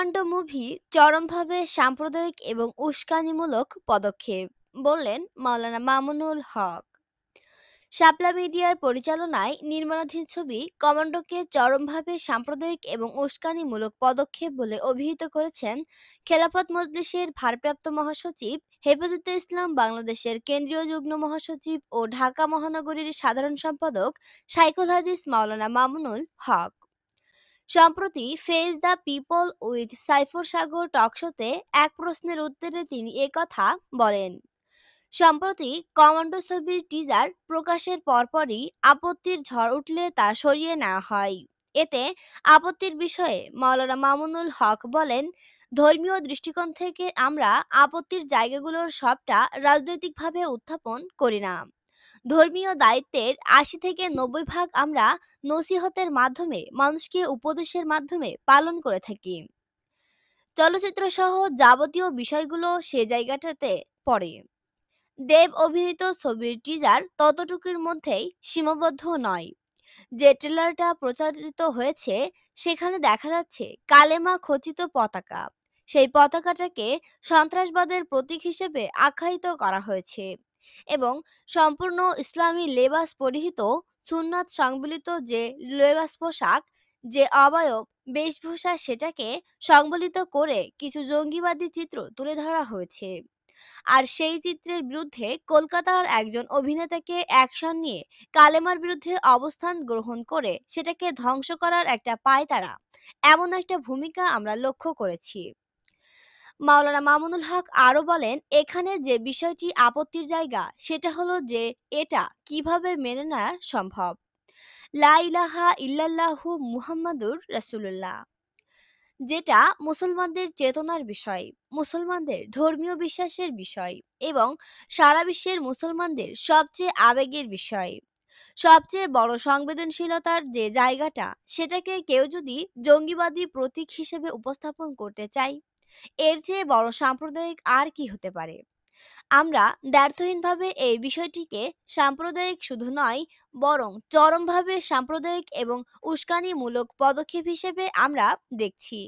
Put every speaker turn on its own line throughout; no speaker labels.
commando movie চরমভাবে সাম্প্রদায়িক এবং উস্কানিমূলক পদক্ষেপ বললেন মাওলানা মামুনুল হক শাপলা মিডিয়ার পরিচালনায় নির্মাণাধীন ছবি কমান্ডোকে চরমভাবে সাম্প্রদায়িক এবং উস্কানিমূলক পদক্ষেপ বলে অভিহিত করেছেন খেলাফত মজলিসের ভারপ্রাপ্ত মহাসচিব হেফাজতে ইসলাম বাংলাদেশের কেন্দ্রীয় যুগ্ম মহাসচিব ও ঢাকা মহানগরীর সাধারণ সম্পাদক সাইকুল হাদিস মাওলানা মামুনুল হক সম্প্রতি Face the People with Saifur Sagar টকশোতে এক প্রশ্নের উত্তরে তিনি কথা বলেন সম্প্রতি কমান্ডো ছবির টিজার প্রকাশের পরপরই আপত্তির ঝড় উঠলে তা সরিয়ে নেওয়া হয় এতে আপত্তির বিষয়ে মৌলানা মামুনুল হক বলেন ধর্মীয় দৃষ্টিকোণ থেকে আমরা আপত্তির জায়গাগুলোর সবটা রাজনৈতিকভাবে উত্থাপন করি না ধর্মীয় দায়িত্বের আশি থেকে নব্বই ভাগ আমরা নসিহতের মাধ্যমে মানুষকে উপদেশের মাধ্যমে পালন করে থাকি চলচ্চিত্র সহ যাবতীয় বিষয়গুলো সে জায়গাটাতে পড়ে দেব অভিনীত ছবির টিজার ততটুকুর মধ্যেই সীমাবদ্ধ নয় যে ট্রেলারটা প্রচারিত হয়েছে সেখানে দেখা যাচ্ছে কালেমা খচিত পতাকা সেই পতাকাটাকে সন্ত্রাসবাদের প্রতীক হিসেবে আখ্যায়িত করা হয়েছে এবং সম্পূর্ণ ইসলামী লেবাস পরিহিত সুন্নত সংবলিত যে লেবাস পোশাক যে অবয়ব বেশভূষা সেটাকে সংবলিত করে কিছু জঙ্গিবাদী চিত্র তুলে ধরা হয়েছে আর সেই চিত্রের বিরুদ্ধে কলকাতার একজন অভিনেতাকে অ্যাকশন নিয়ে কালেমার বিরুদ্ধে অবস্থান গ্রহণ করে সেটাকে ধ্বংস করার একটা পায় তারা এমন একটা ভূমিকা আমরা লক্ষ্য করেছি মাওলানা মামুনুল হক আরও বলেন এখানে যে বিষয়টি আপত্তির জায়গা সেটা হলো যে এটা কিভাবে মেনে নেওয়া সম্ভব লাইলাহা ইল্লাল্লাহু মুহাম্মাদুর রসুল্লাহ যেটা মুসলমানদের চেতনার বিষয় মুসলমানদের ধর্মীয় বিশ্বাসের বিষয় এবং সারা বিশ্বের মুসলমানদের সবচেয়ে আবেগের বিষয় সবচেয়ে বড় সংবেদনশীলতার যে জায়গাটা সেটাকে কেউ যদি জঙ্গিবাদী প্রতীক হিসেবে উপস্থাপন করতে চায় এর চেয়ে বড় সাম্প্রদায়িক আর কি হতে পারে আমরা দ্ব্যর্থহীনভাবে এই বিষয়টিকে সাম্প্রদায়িক শুধু নয় বরং চরমভাবে সাম্প্রদায়িক এবং উস্কানিমূলক পদক্ষেপ হিসেবে আমরা দেখছি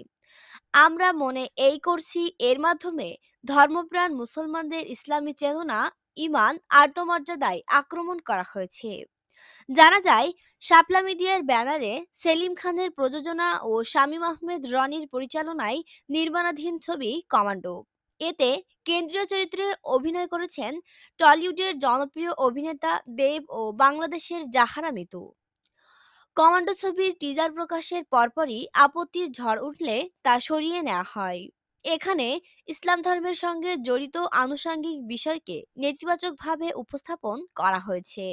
আমরা মনে এই করছি এর মাধ্যমে ধর্মপ্রাণ মুসলমানদের ইসলামী চেতনা ইমান আত্মমর্যাদায় আক্রমণ করা হয়েছে জানা যায় শাপলা মিডিয়ার ব্যানারে সেলিম খানের প্রযোজনা ও শামীম আহমেদ রনির পরিচালনায় নির্মাণাধীন ছবি কমান্ডো এতে কেন্দ্রীয় চরিত্রে অভিনয় করেছেন টলিউডের জনপ্রিয় অভিনেতা দেব ও বাংলাদেশের জাহারা মিতু কমান্ডো ছবির টিজার প্রকাশের পরপরই আপত্তির ঝড় উঠলে তা সরিয়ে নেওয়া হয় এখানে ইসলাম ধর্মের সঙ্গে জড়িত আনুষঙ্গিক বিষয়কে নেতিবাচকভাবে উপস্থাপন করা হয়েছে